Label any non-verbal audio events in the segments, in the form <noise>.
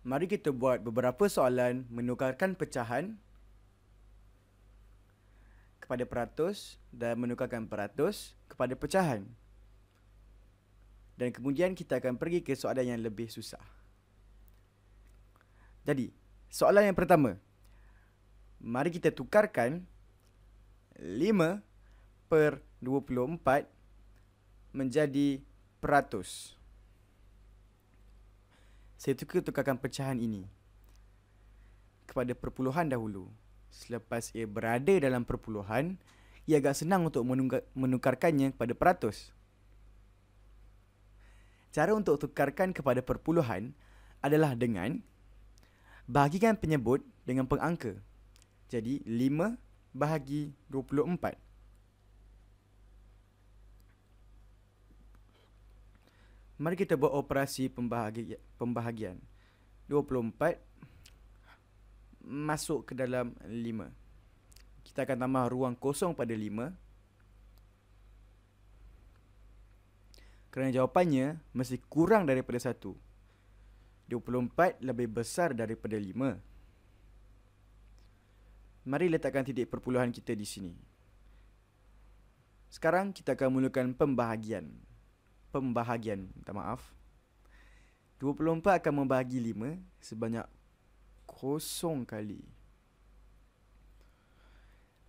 mari kita buat beberapa soalan menukarkan pecahan kepada peratus dan menukarkan peratus kepada pecahan. Dan kemudian kita akan pergi ke soalan yang lebih susah. Jadi, soalan yang pertama. Mari kita tukarkan 5 per 24 menjadi peratus saya tukar-tukarkan pecahan ini kepada perpuluhan dahulu. Selepas ia berada dalam perpuluhan, ia agak senang untuk menukarkannya kepada peratus. Cara untuk tukarkan kepada perpuluhan adalah dengan bahagikan penyebut dengan pengangka. Jadi 5 bahagi 24. mari kita buat operasi pembahagian pembahagian 24 masuk ke dalam 5 kita akan tambah ruang kosong pada 5 kerana jawapannya mesti kurang daripada 1 24 lebih besar daripada 5 mari letakkan titik perpuluhan kita di sini sekarang kita akan mulakan pembahagian pembahagian. Minta maaf. 24 akan membahagi 5 sebanyak kosong kali.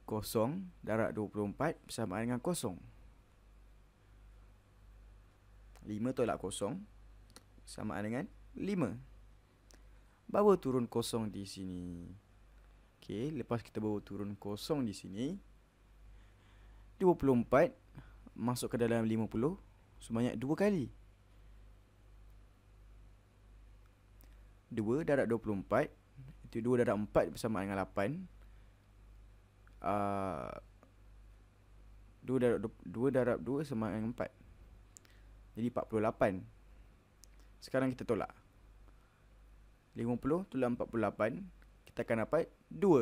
Kosong darat 24 bersama dengan kosong. 5 tolak kosong sama dengan 5. Bawa turun kosong di sini. Okey, lepas kita bawa turun kosong di sini 24 masuk ke dalam sebanyak dua kali. Dua darab dua puluh empat. Itu dua darab empat bersama dengan lapan. Uh, dua darab dua darab dua sama dengan empat. Jadi empat puluh lapan. Sekarang kita tolak. Lima puluh tolak empat puluh lapan. Kita akan dapat dua.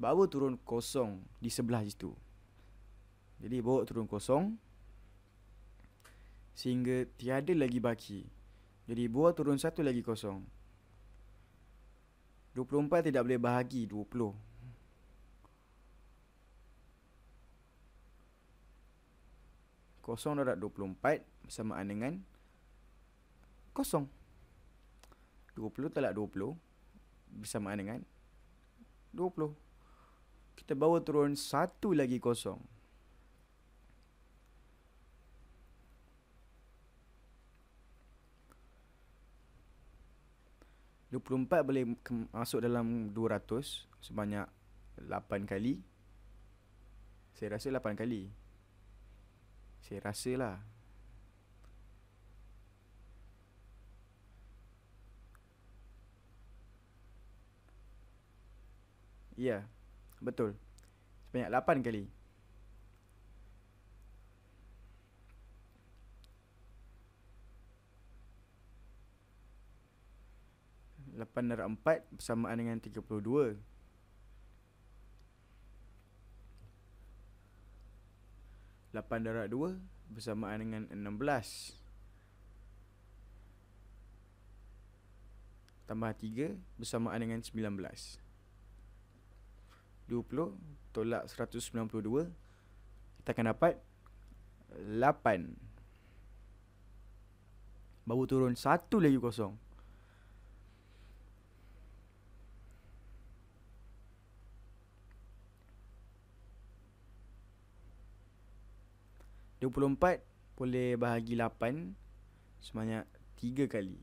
Bawa turun kosong di sebelah situ. Jadi bawa turun kosong sehingga tiada lagi baki. Jadi buah turun satu lagi kosong. 24 tidak boleh bahagi 20. Kosong darat 24 bersamaan dengan kosong. 20 tolak 20 bersamaan dengan 20. Kita bawa turun satu lagi kosong. 24 boleh masuk dalam 200 sebanyak 8 kali. Saya rasa 8 kali. Saya rasa lah. Ya, betul. Sebanyak 8 kali. 8 darab 4 bersamaan dengan 32. Lapan darab dua bersamaan dengan enam belas. Tambah tiga bersamaan dengan sembilan belas. Dua puluh tolak seratus sembilan puluh dua. Kita akan dapat lapan. Baru turun satu lagi kosong. 24 boleh bahagi 8 sebanyak 3 kali.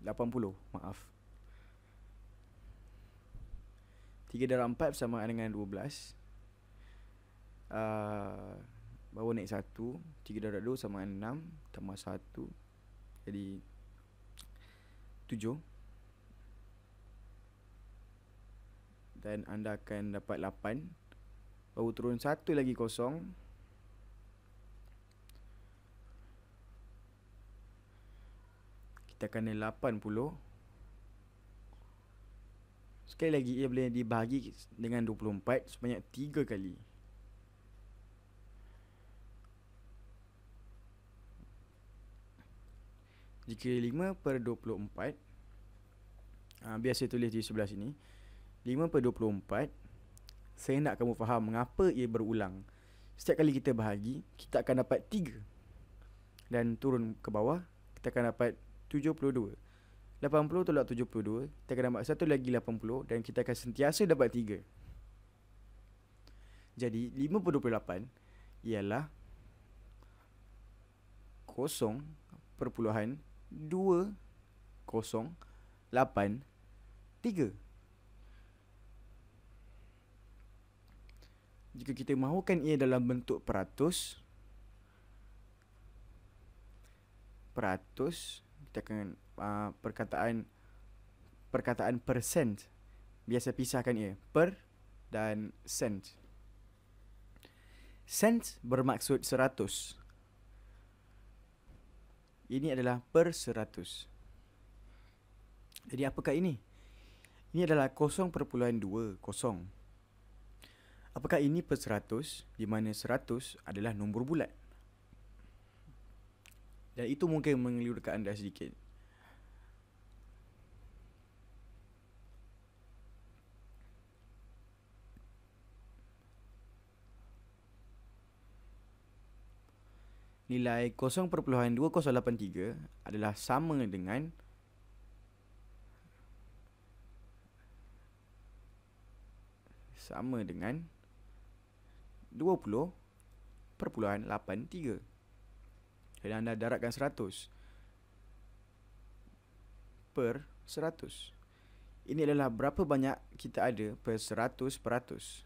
80, maaf. 3 darab 4 sama dengan 12. Uh, bawa naik 1. 3 darab 2 sama dengan 6. Tambah 1. Jadi 7. Dan anda akan dapat 8. Bawa turun satu lagi kosong. kita kena 80 sekali lagi ia boleh dibahagi dengan 24 sebanyak 3 kali jika 5 per 24 uh, ah, biasa tulis di sebelah sini 5 per 24 saya nak kamu faham mengapa ia berulang setiap kali kita bahagi kita akan dapat 3 dan turun ke bawah kita akan dapat 72 80 tolak 72 Kita akan dapat satu lagi 80 Dan kita akan sentiasa dapat 3 Jadi 58 Ialah 0 Perpuluhan 2 0.8.3 Jika kita mahukan ia dalam bentuk peratus Peratus dengan uh, ah, perkataan perkataan percent biasa pisahkan ia per dan cent cent bermaksud seratus ini adalah per seratus jadi apakah ini ini adalah 0.20 kosong apakah ini per seratus di mana seratus adalah nombor bulat dan itu mungkin mengelirukan anda sedikit. Nilai 0.2083 adalah sama dengan sama dengan 20.83 dan anda daratkan 100 per 100. Ini adalah berapa banyak kita ada per 100 peratus.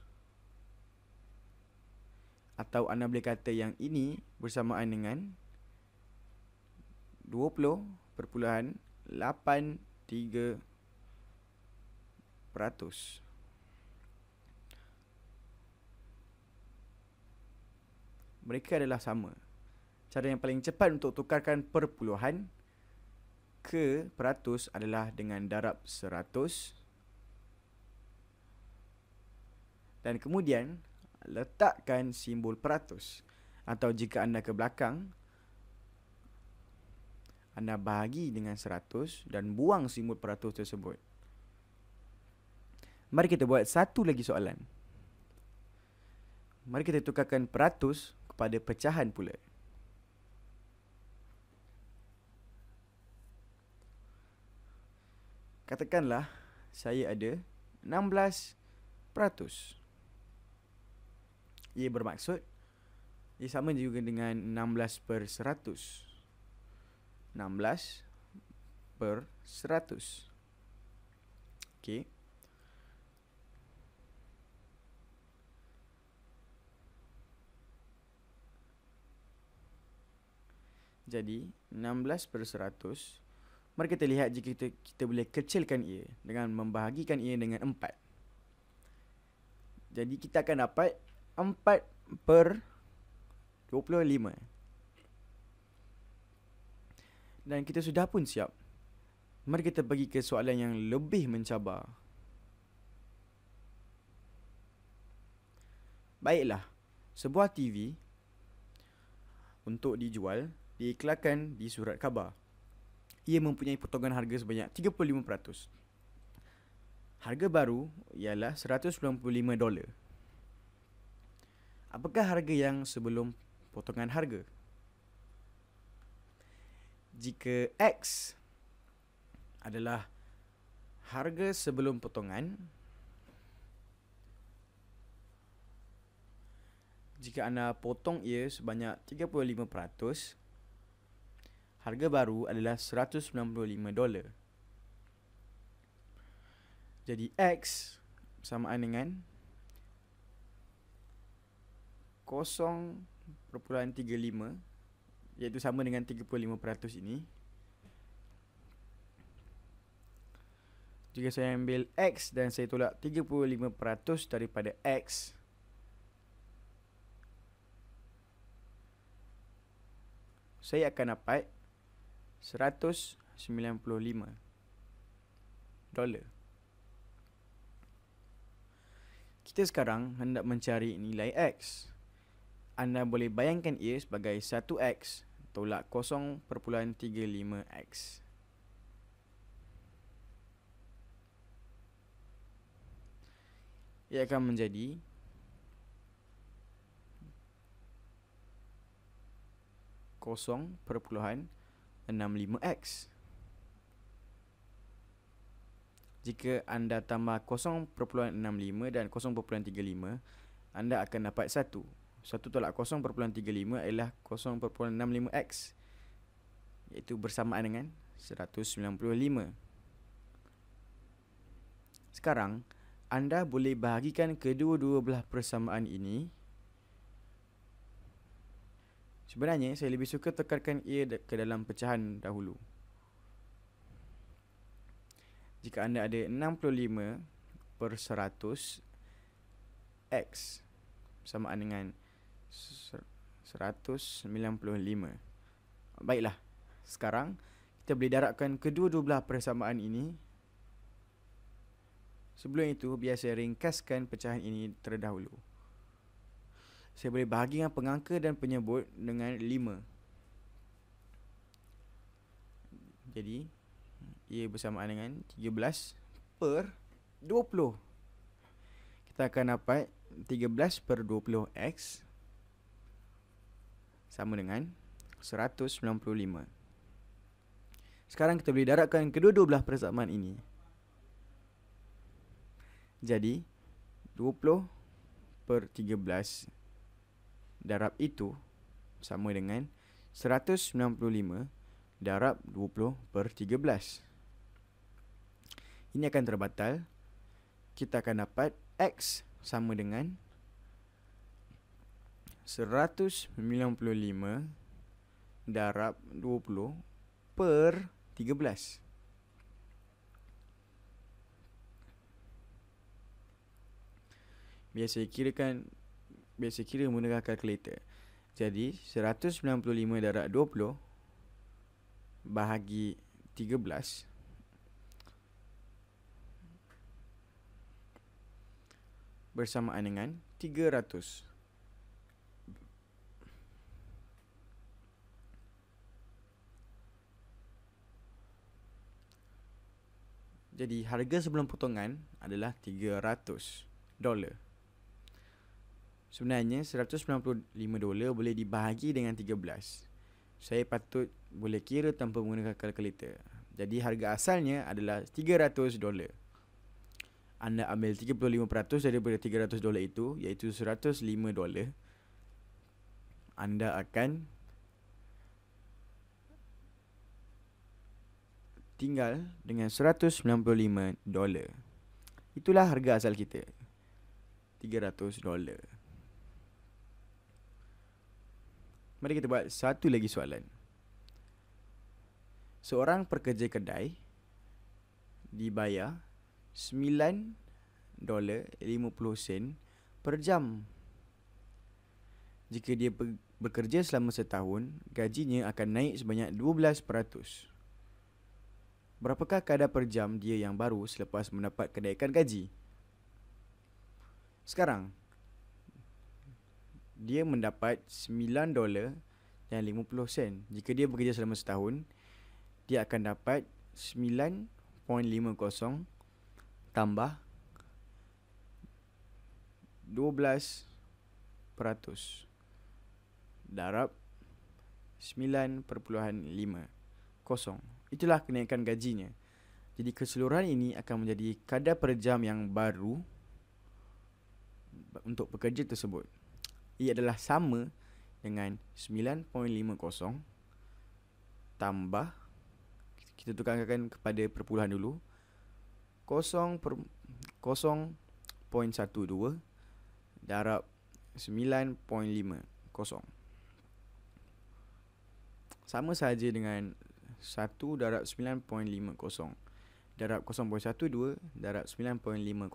Atau anda boleh kata yang ini bersamaan dengan 20 perpuluhan 83 peratus. Mereka adalah sama cara yang paling cepat untuk tukarkan perpuluhan ke peratus adalah dengan darab seratus dan kemudian letakkan simbol peratus atau jika anda ke belakang anda bahagi dengan seratus dan buang simbol peratus tersebut mari kita buat satu lagi soalan mari kita tukarkan peratus kepada pecahan pula katakanlah saya ada 16%. Ia bermaksud ia sama juga dengan 16 per 100. 16 per 100. Okey. Jadi 16 per Mari kita lihat jika kita, kita boleh kecilkan ia dengan membahagikan ia dengan 4. Jadi kita akan dapat 4 per 25. Dan kita sudah pun siap. Mari kita pergi ke soalan yang lebih mencabar. Baiklah, sebuah TV untuk dijual diiklankan di surat khabar ia mempunyai potongan harga sebanyak 35%. Harga baru ialah 195 dolar. Apakah harga yang sebelum potongan harga? Jika X adalah harga sebelum potongan jika anda potong ia sebanyak harga baru adalah $195. Jadi X samaan dengan 0.35 iaitu sama dengan 35% ini. Jika saya ambil X dan saya tolak 35% daripada X saya akan dapat 0.35 195 dolar. Kita sekarang hendak mencari nilai X. Anda boleh bayangkan ia sebagai 1X tolak 0.35X. Ia akan menjadi kosong perpuluhan 65X Jika anda tambah 0.65 dan 0.35 Anda akan dapat 1 1 tolak 0.35 ialah 0.65X Iaitu bersamaan dengan 195 Sekarang anda boleh bahagikan kedua-dua belah persamaan ini Sebenarnya saya lebih suka tekankan ia ke dalam pecahan dahulu. Jika anda ada 65 per 100 x sama dengan 195. Baiklah. Sekarang kita boleh darabkan kedua-dua belah persamaan ini. Sebelum itu, biasa ringkaskan pecahan ini terdahulu. 0.5 saya boleh bahagikan pengangka dan penyebut dengan 5. Jadi, ia bersamaan dengan 13 per 20. Kita akan dapat 13 per 20x sama dengan 195. Sekarang kita boleh daratkan kedua-dua belah persamaan ini. Jadi, 20 per 13 darab itu sama dengan 195 darab 20 per 13. Ini akan terbatal. Kita akan dapat X sama dengan 195 darab 20 per 13. Biasa kira biasa kira menggunakan kalkulator. Jadi 195 darab 20 bahagi 13 bersamaan dengan 300. Jadi harga sebelum potongan adalah 300 dolar. Sebenarnya 195 dolar boleh dibahagi dengan 13. Saya patut boleh kira tanpa menggunakan kalkulator. Jadi harga asalnya adalah 300 dolar. Anda ambil 35% daripada 300 dolar itu iaitu 105 dolar. Anda akan tinggal dengan 195 dolar. Itulah harga asal kita. 300 dolar. Mari kita buat satu lagi soalan. Seorang pekerja kedai dibayar 9 dolar 50 sen per jam. Jika dia bekerja selama setahun, gajinya akan naik sebanyak 12%. Berapakah kadar per jam dia yang baru selepas mendapat kenaikan gaji? Sekarang, dia mendapat 9 dolar dan 50 sen. Jika dia bekerja selama setahun, dia akan dapat 9.50 tambah 12 peratus darab 9.50 kosong. Itulah kenaikan gajinya. Jadi keseluruhan ini akan menjadi kadar per jam yang baru untuk pekerja tersebut ia adalah sama dengan 9.50 tambah kita tukarkan kepada perpuluhan dulu 0 per, 0.12 darab 9.50 sama saja dengan 1 darab 9.50 darab 0.12 darab 9.50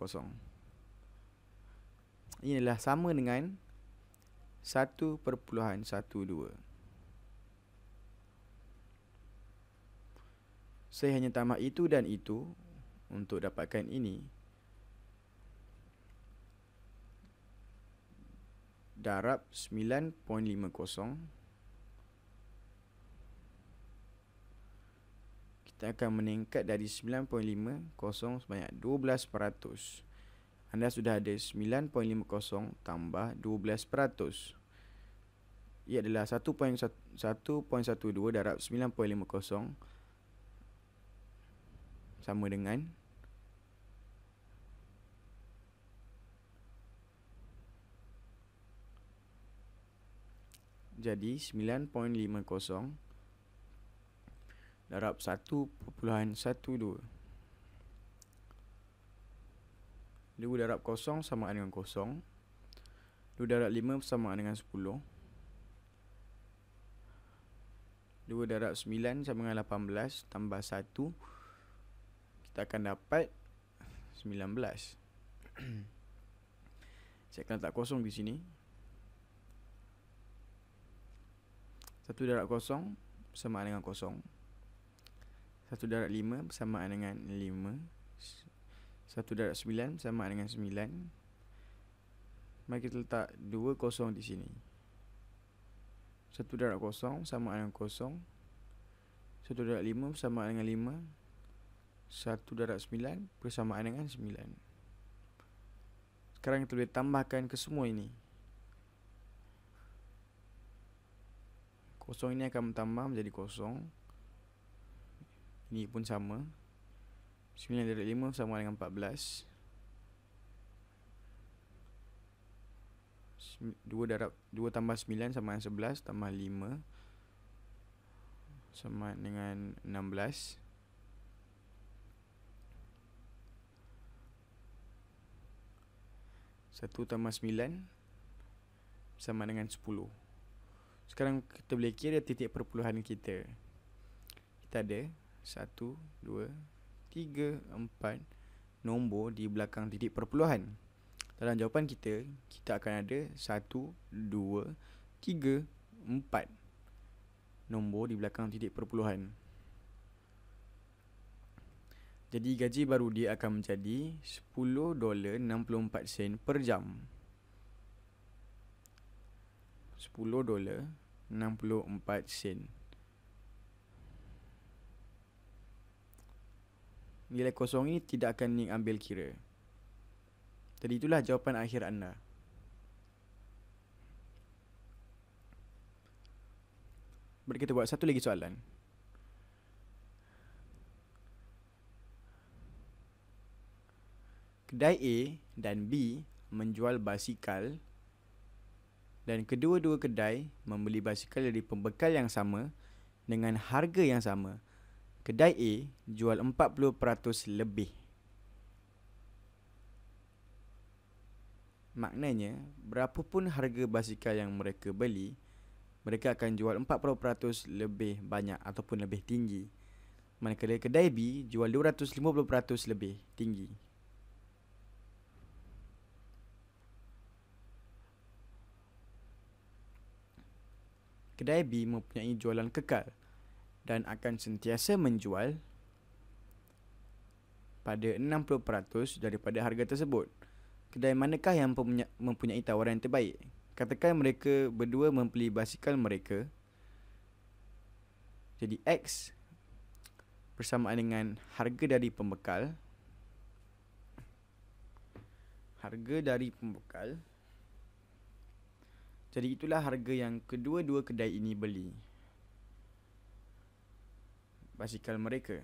ini adalah sama dengan 0.12 1.12 Saya hanya tamak itu dan itu untuk dapatkan ini. Darab 9.50 Kita akan meningkat dari 9.50 sebanyak 12% anda sudah ada 9.50 tambah 12%. Ia adalah 1.12 darab 9.50 sama dengan 9.50 jadi 9.50 darab 1.12 2 darab kosong sama dengan kosong, 2 darab 5 sama dengan 10 2 darab 9 sama dengan 18 tambah 1 kita akan dapat 19 <clears throat> saya akan letak kosong di sini 1 darab kosong sama dengan kosong, 1 darab 5 sama dengan 1 darab 9 sama dengan 9 Mari kita letak 2 kosong di sini 1 darab kosong sama dengan kosong 1 darab 5 sama dengan 5 1 darab 9 bersamaan dengan 9 Sekarang kita boleh tambahkan ke semua ini Kosong ini akan bertambah menjadi kosong Ini pun sama 9 darab 5 sama dengan 14 2 darab 2 tambah 9 sama dengan 11 Tambah 5 Sama dengan 16 Satu tambah sembilan Sama dengan sepuluh Sekarang kita boleh kira titik perpuluhan kita Kita ada Satu, dua, 3-4 nombor di belakang titik perpuluhan? Dalam jawapan kita, kita akan ada 1-2-3-4 nombor di belakang titik perpuluhan. Jadi gaji baru dia akan menjadi $10.64 sen per jam. $10.64 sen per jam. nilai kosong ini tidak akan Ning ambil kira. Jadi itulah jawapan akhir anda. Mari kita buat satu lagi soalan. Kedai A dan B menjual basikal dan kedua-dua kedai membeli basikal dari pembekal yang sama dengan harga yang sama kedai A jual 40% lebih. Maknanya, berapapun harga basikal yang mereka beli, mereka akan jual 40% lebih banyak ataupun lebih tinggi. Manakala kedai B jual 250% lebih tinggi. Kedai B mempunyai jualan kekal dan akan sentiasa menjual pada 60% daripada harga tersebut. Kedai manakah yang mempunyai tawaran terbaik? Katakan mereka berdua membeli basikal mereka. Jadi X bersamaan dengan harga dari pembekal. Harga dari pembekal. Jadi itulah harga yang kedua-dua kedai ini beli basikal mereka.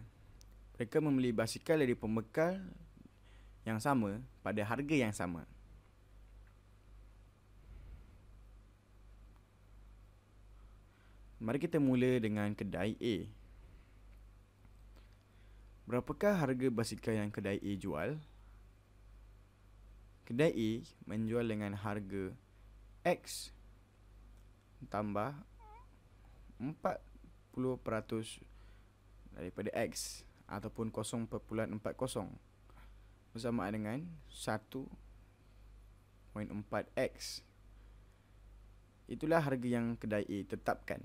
Mereka membeli basikal dari pembekal yang sama pada harga yang sama. Mari kita mula dengan kedai A. Berapakah harga basikal yang kedai A jual? Kedai A menjual dengan harga X tambah daripada X ataupun 0.40 bersamaan dengan 1.4X. Itulah harga yang kedai A tetapkan.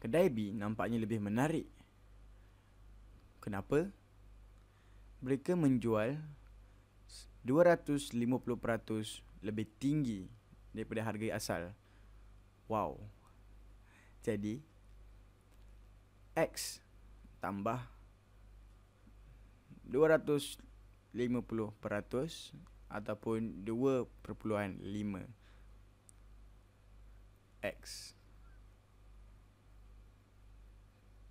Kedai B nampaknya lebih menarik. Kenapa? Mereka menjual 250% lebih tinggi daripada harga asal. Wow. Jadi, X tambah 250% ataupun 2.5 X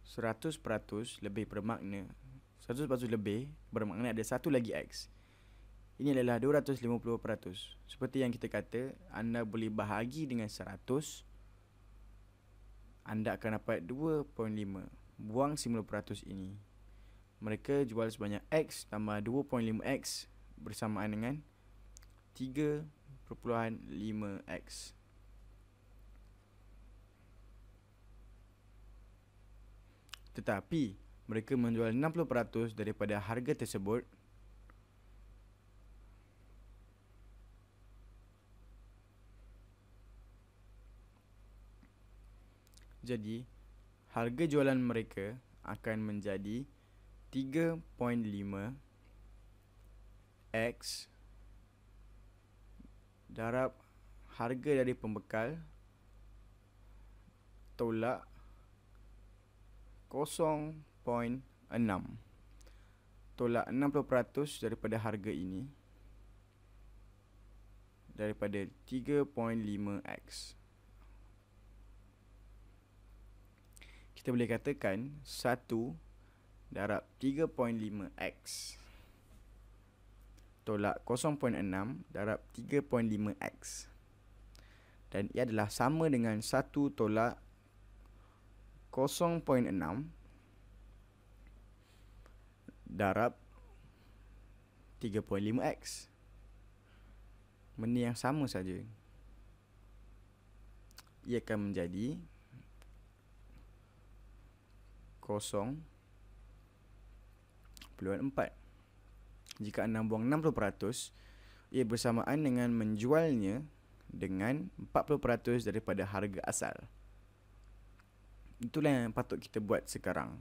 100% lebih bermakna 100% lebih bermakna ada satu lagi X Ini adalah 250% Seperti yang kita kata Anda boleh bahagi dengan anda akan dapat 2.5 buang 90% ini mereka jual sebanyak X tambah 2.5X bersamaan dengan 3.5X tetapi mereka menjual 60% daripada harga tersebut Jadi, harga jualan mereka akan menjadi 3.5 x darab harga dari pembekal tolak 0.6 tolak 60% daripada harga ini daripada 3.5x kita boleh katakan 1 darab 3.5x tolak 0.6 darab 3.5x dan ia adalah sama dengan 1 tolak 0.6 darab 3.5x benda yang sama saja ia akan menjadi 0.4 Jika anda buang 60% Ia bersamaan dengan menjualnya Dengan 40% daripada harga asal Itulah yang patut kita buat sekarang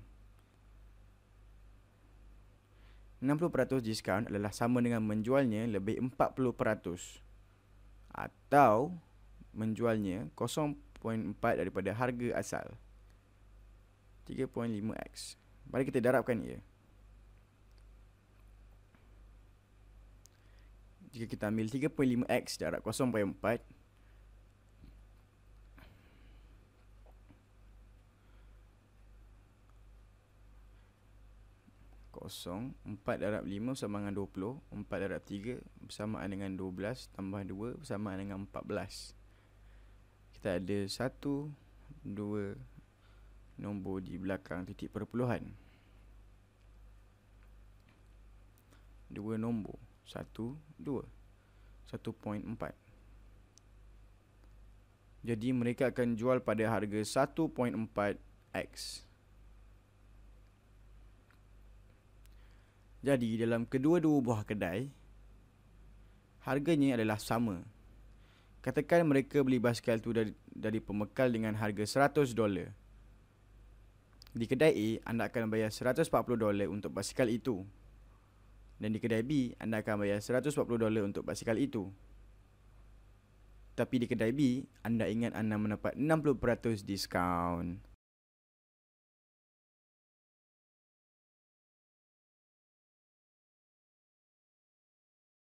60% diskaun adalah sama dengan menjualnya lebih 40% Atau menjualnya 0.4 daripada harga asal 0.4 3.5x. Mari kita darabkan ia. Jika kita ambil 3.5x darab 0.4 0.4 darab 5 sama dengan 20 4 darab 3 bersama dengan 12 Tambah 2 bersama dengan 14 Kita ada 1 2 nombor di belakang titik perpuluhan dua nombor satu dua satu point empat jadi mereka akan jual pada harga 1.4x Jadi dalam kedua-dua buah kedai harganya adalah sama. Katakan mereka beli basikal itu dari dari pemekal dengan harga 100 dolar. Di kedai A, anda akan bayar $140 untuk basikal itu. Dan di kedai B, anda akan bayar $140 untuk basikal itu. Tapi di kedai B, anda ingat anda mendapat 60% diskaun.